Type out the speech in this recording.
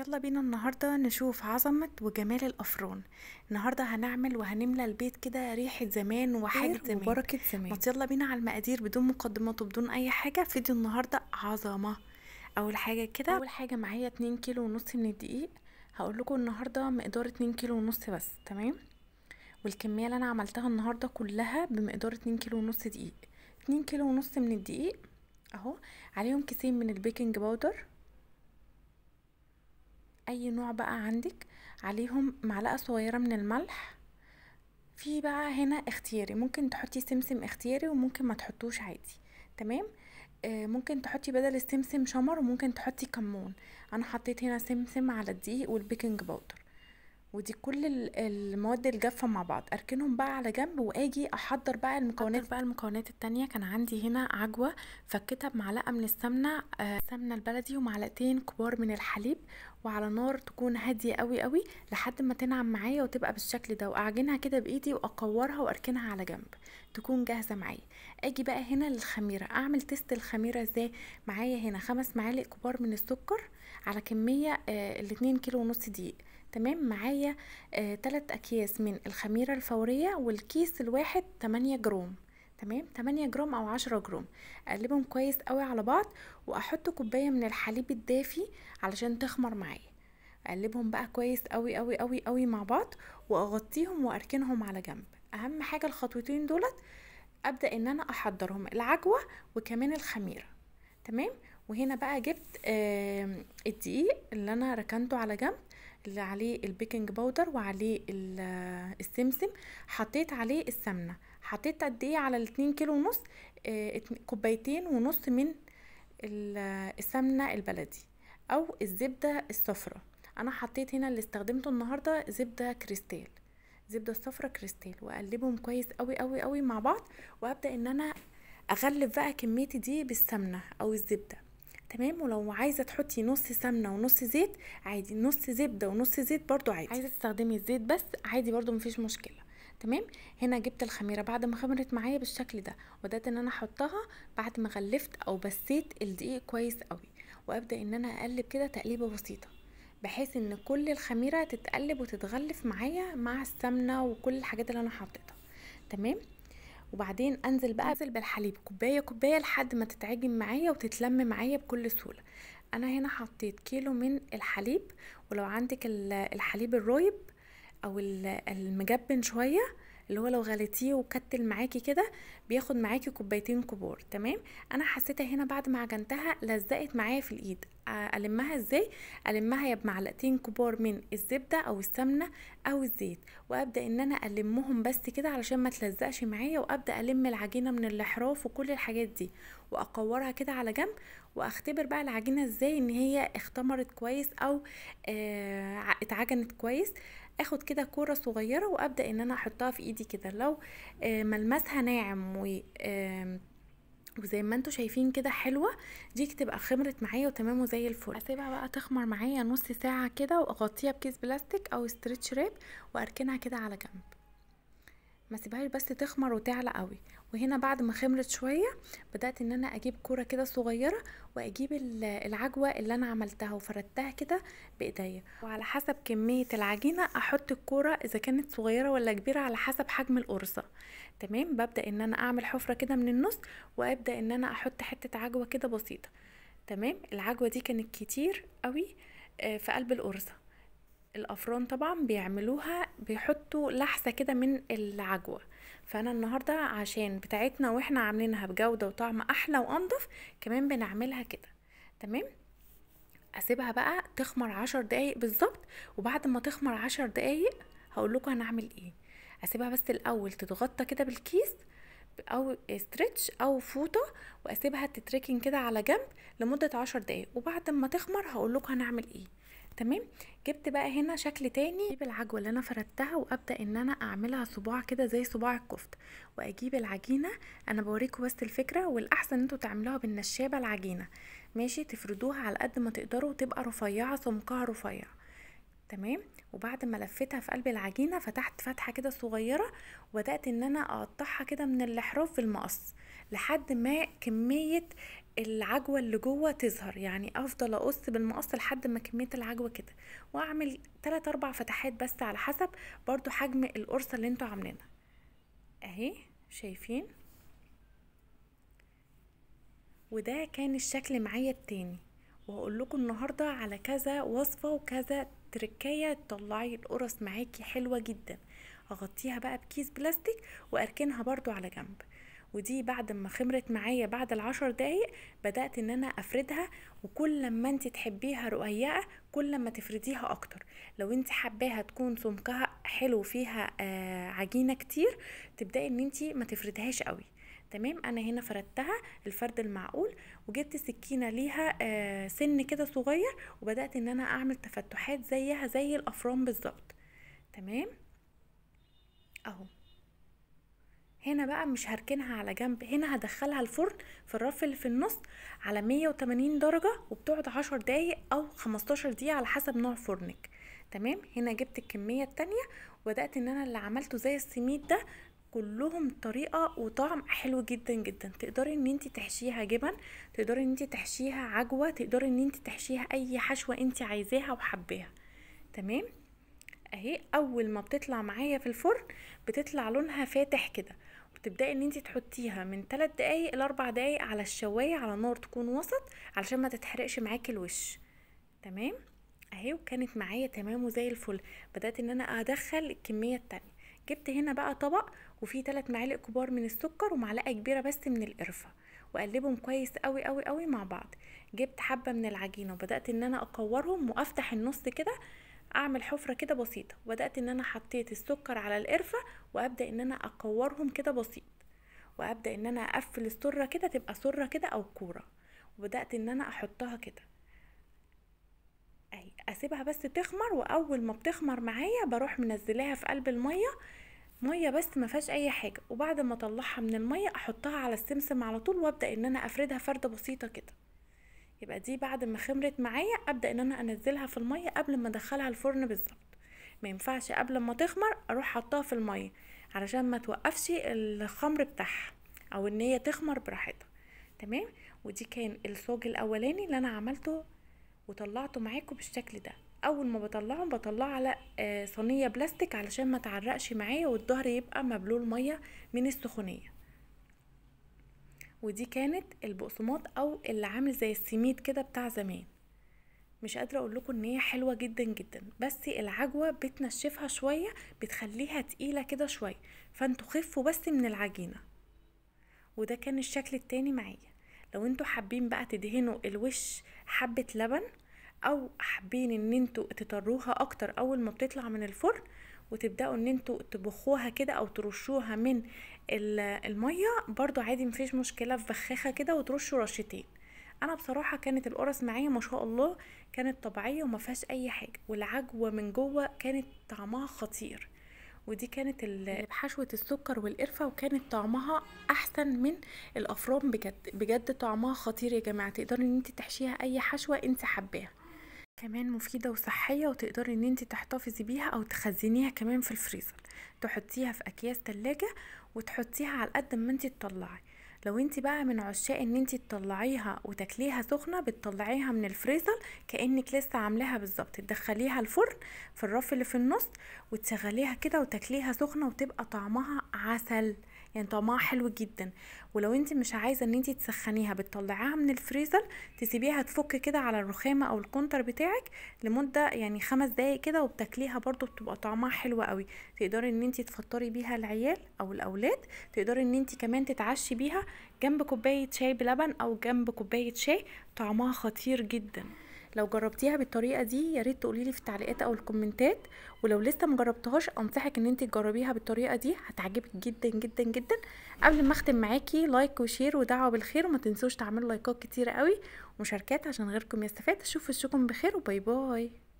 البودكاست يلا بينا النهاردة نشوف عظمة وجمال الأفران النهاردة هنعمل وهنملى البيت كده ريحة زمان وحاجة زمان وبركة زمان يلا بينا على المقادير بدون مقدمات وبدون أي حاجة فيديو النهاردة عظمة أول حاجة كده أول حاجة معايا اتنين كيلو ونص من الدقيق هقول لكم النهاردة مقدار اتنين كيلو ونص بس تمام والكمية اللي أنا عملتها النهاردة كلها بمقدار اتنين كيلو ونص دقيق اتنين كيلو ونص من الدقيق اهو عليهم كيسين من البيكنج باودر اي نوع بقى عندك عليهم معلقه صغيره من الملح في بقى هنا اختياري ممكن تحطي سمسم اختياري وممكن ما تحطوش عادي تمام آه ممكن تحطي بدل السمسم شمر وممكن تحطي كمون انا حطيت هنا سمسم على الدقيق والبيكنج باودر ودي كل المواد الجافة مع بعض أركنهم بقى على جنب وأجي أحضر بقى المكونات بقى المكونات التانية كان عندي هنا عجوة فكتها بمعلقة من السمنة آه، السمنة البلدي ومعلقتين كبار من الحليب وعلى نار تكون هادية قوي قوي لحد ما تنعم معايا وتبقى بالشكل ده وأعجنها كده بإيدي وأقورها وأركنها على جنب تكون جاهزة معايا أجي بقى هنا للخميرة أعمل تيست الخميرة إزاي معايا هنا خمس معالق كبار من السكر على كمية آه الاتنين كيلو ونص دقيق تمام معايا آه اكياس من الخميرة الفورية والكيس الواحد تمانية جرام تمام تمانية جرام او عشرة جرام اقلبهم كويس قوي على بعض واحط كوباية من الحليب الدافي علشان تخمر معايا اقلبهم بقى كويس قوي قوي قوي قوي مع بعض واغطيهم واركنهم على جنب اهم حاجة الخطوتين دولت ابدا ان انا احضرهم العجوة وكمان الخميرة تمام وهنا بقى جبت آه الدقيق اللي انا ركنته على جنب اللي عليه البيكنج باودر وعليه السمسم حطيت عليه السمنه حطيت قد ايه على الاتنين كيلو ونص آه، كوبايتين ونص من السمنه البلدي او الزبده الصفراء انا حطيت هنا اللي استخدمته النهارده زبده كريستال زبده الصفراء كريستال واقلبهم كويس قوي قوي قوي مع بعض وابدا ان انا اغلف بقى كميتي دي بالسمنه او الزبده تمام ولو عايزه تحطي نص سمنه ونص زيت عادي نص زبده ونص زيت برده عادي عايزه تستخدمي الزيت بس عادي برده مفيش مشكله تمام هنا جبت الخميره بعد ما خمرت معايا بالشكل ده وبدات ان انا احطها بعد ما غلفت او بسيت الدقيق كويس قوي وابدا ان انا اقلب كده تقليبه بسيطه بحيث ان كل الخميره تتقلب وتتغلف معايا مع السمنه وكل الحاجات اللي انا حطيتها تمام وبعدين انزل بقى انزل بالحليب كوبايه كوبايه لحد ما تتعجن معايا وتتلم معايا بكل سهوله انا هنا حطيت كيلو من الحليب ولو عندك الحليب الرويب او المجبن شويه اللي هو لو غليتيه وكتل معاكي كده بياخد معاكي كوبايتين كبار تمام انا حسيتها هنا بعد ما عجنتها لزقت معايا في الايد المها ازاي المها يا بمعلقتين كبار من الزبده او السمنه او الزيت وابدا ان انا المهم بس كده علشان ما تلزقش معايا وابدا الم العجينه من الاحراف وكل الحاجات دي واقورها كده على جنب واختبر بقى العجينه ازاي ان هي اختمرت كويس او اتعجنت كويس اخد كده كوره صغيره وابدا ان انا احطها في ايدي كده لو آه، ملمسها ناعم و وزي ما انتم شايفين كده حلوه دي تبقى خمرت معايا وتمام وزي الفل اسيبها بقى تخمر معايا نص ساعه كده واغطيها بكيس بلاستيك او استرتش راب واركنها كده على جنب ما سيبهاش بس تخمر وتعلى قوي وهنا بعد ما خمرت شويه بدات ان انا اجيب كوره كده صغيره واجيب العجوه اللي انا عملتها وفردتها كده بايديا وعلى حسب كميه العجينه احط الكوره اذا كانت صغيره ولا كبيره على حسب حجم القرصه تمام ببدا ان انا اعمل حفره كده من النص وابدا ان انا احط حته عجوه كده بسيطه تمام العجوه دي كانت كتير قوي آه، في قلب القرصه الافران طبعا بيعملوها بيحطوا لحسه كده من العجوه فانا النهارده عشان بتاعتنا واحنا عاملينها بجوده وطعم احلى وانضف كمان بنعملها كده تمام اسيبها بقى تخمر عشر دقايق بالظبط وبعد ما تخمر عشر دقايق هقول لكم هنعمل ايه اسيبها بس الاول تتغطى كده بالكيس او استرتش او فوطه واسيبها تتركن كده على جنب لمده عشر دقايق وبعد ما تخمر هقول لكم هنعمل ايه تمام جبت بقى هنا شكل تاني اجيب العجوه اللي انا فردتها وابدا ان انا اعملها صباع كده زي صباع الكفته واجيب العجينه انا بوريكم بس الفكره والاحسن ان انتوا تعملوها بالنشابه العجينه ماشي تفردوها على قد ما تقدروا وتبقى رفيعه سمكها رفيع تمام وبعد ما لفتها في قلب العجينه فتحت فتحه كده صغيره وبدات ان انا اقطعها كده من الاحراف بالمقص لحد ما كميه العجوه اللي جوه تظهر يعني افضل اقص بالمقص لحد ما كميه العجوه كده واعمل 3 4 فتحات بس على حسب برضو حجم القرصه اللي انتوا عاملينها اهي شايفين وده كان الشكل معايا التاني وهقول لكم النهارده على كذا وصفه وكذا تركايه تطلعي القرص معاكي حلوه جدا اغطيها بقى بكيس بلاستيك واركنها برضو على جنب ودي بعد ما خمرت معايا بعد العشر دقايق بدأت ان انا افردها وكل لما انت تحبيها رقيقة كل لما تفرديها اكتر لو انت حباها تكون سمكها حلو فيها آه عجينة كتير تبدأي ان انت ما تفردهاش قوي تمام انا هنا فردتها الفرد المعقول وجبت سكينه ليها آه، سن كده صغير وبدات ان انا اعمل تفتحات زيها زي الافران بالظبط تمام اهو هنا بقى مش هركنها على جنب هنا هدخلها الفرن في الرف اللي في النص على 180 درجة وبتقعد 10 دقايق او 15 دقيقة على حسب نوع فرنك تمام هنا جبت الكمية التانية وبدأت ان انا اللي عملته زي السميد ده كلهم طريقه وطعم حلو جدا جدا تقدري ان انت تحشيها جبن تقدري ان انت تحشيها عجوه تقدري ان انت تحشيها اي حشوه انت عايزاها وحباها تمام اهي اول ما بتطلع معايا في الفرن بتطلع لونها فاتح كده وبتبداي ان انت تحطيها من 3 دقايق ل 4 دقايق على الشوايه على نار تكون وسط علشان ما تتحرقش معاكي الوش تمام اهي وكانت معايا تمام وزي الفل بدات ان انا ادخل الكميه التانية جبت هنا بقى طبق وفيه ثلاث معالق كبار من السكر ومعلقه كبيره بس من القرفه واقلبهم كويس قوي قوي قوي مع بعض جبت حبه من العجينه وبدات ان انا اكورهم وافتح النص كده اعمل حفره كده بسيطه وبدات ان انا حطيت السكر على القرفه وابدا ان انا اكورهم كده بسيط وابدا ان انا اقفل السره كده تبقى سره كده او كوره وبدات ان انا احطها كده اسيبها بس تخمر واول ما بتخمر معايا بروح منزلاها في قلب الميه ميه بس ما فيهاش اي حاجه وبعد ما اطلعها من الميه احطها على السمسم على طول وابدا ان انا افردها فرده بسيطه كده يبقى دي بعد ما خمرت معايا ابدا ان انا انزلها في الميه قبل ما ادخلها الفرن بالظبط ما ينفعش قبل ما تخمر اروح حطها في الميه علشان ما توقفش الخمر بتاعها او ان هي تخمر براحتها تمام ودي كان الصوج الاولاني اللي انا عملته وطلعته معاكم بالشكل ده اول ما بطلعه بطلعه على آه، صينيه بلاستيك علشان ما تعرقش معايا والظهر يبقى مبلول ميه من السخونيه ودي كانت البقسماط او اللي عامل زي السميد كده بتاع زمان مش قادره اقول لكم ان هي حلوه جدا جدا بس العجوه بتنشفها شويه بتخليها تقيله كده شويه فانتوا خفوا بس من العجينه وده كان الشكل التاني معايا لو انتوا حابين بقى تدهنوا الوش حبة لبن او حابين ان انتوا تطروها اكتر اول ما بتطلع من الفرن وتبداوا ان انتوا تبخوها كده او ترشوها من الميه برضو عادي مفيش مشكله في بخاخه كده وترشوا رشتين انا بصراحه كانت القرص معايا ما شاء الله كانت طبيعيه وما فيهاش اي حاجه والعجوه من جوه كانت طعمها خطير ودي كانت بحشوه السكر والقرفه وكانت طعمها احسن من الافران بجد بجد طعمها خطير يا جماعه تقدري ان انت تحشيها اي حشوه انت حباها كمان مفيده وصحيه وتقدري ان انت تحتفظي بيها او تخزنيها كمان في الفريزر تحطيها في اكياس تلاجة وتحطيها على قد ما انت تطلعي لو انت بقى من عشاق ان انت تطلعيها وتاكليها سخنه بتطلعيها من الفريزر كانك لسه عاملاها بالظبط تدخليها الفرن في الرف اللي في النص وتشغليها كده وتاكليها سخنه وتبقى طعمها عسل يعني طعمها حلو جدا ولو انت مش عايزه ان انت تسخنيها بتطلعيها من الفريزر تسيبيها تفك كده على الرخامه او الكونتر بتاعك لمده يعني خمس دقايق كده وبتاكليها برضو بتبقى طعمها حلو قوي تقدري ان انت تفطري بيها العيال او الاولاد تقدري ان انت كمان تتعشي بيها جنب كوبايه شاي بلبن او جنب كوبايه شاي طعمها خطير جدا لو جربتيها بالطريقه دي يا ريت تقولي لي في التعليقات او الكومنتات ولو لسه مجربتهاش انصحك ان انت تجربيها بالطريقه دي هتعجبك جدا جدا جدا قبل ما اختم معاكي لايك وشير ودعوه بالخير وما تنسوش تعملوا لايكات كتير قوي ومشاركات عشان غيركم يستفاد اشوف وشكم بخير وباي باي